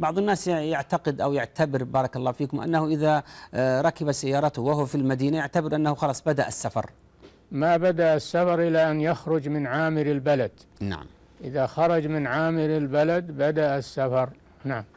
بعض الناس يعتقد أو يعتبر بارك الله فيكم أنه إذا آه، ركب سيارته وهو في المدينة يعتبر أنه خلاص بدأ السفر ما بدأ السفر إلى أن يخرج من عامر البلد نعم إذا خرج من عامر البلد بدأ السفر نعم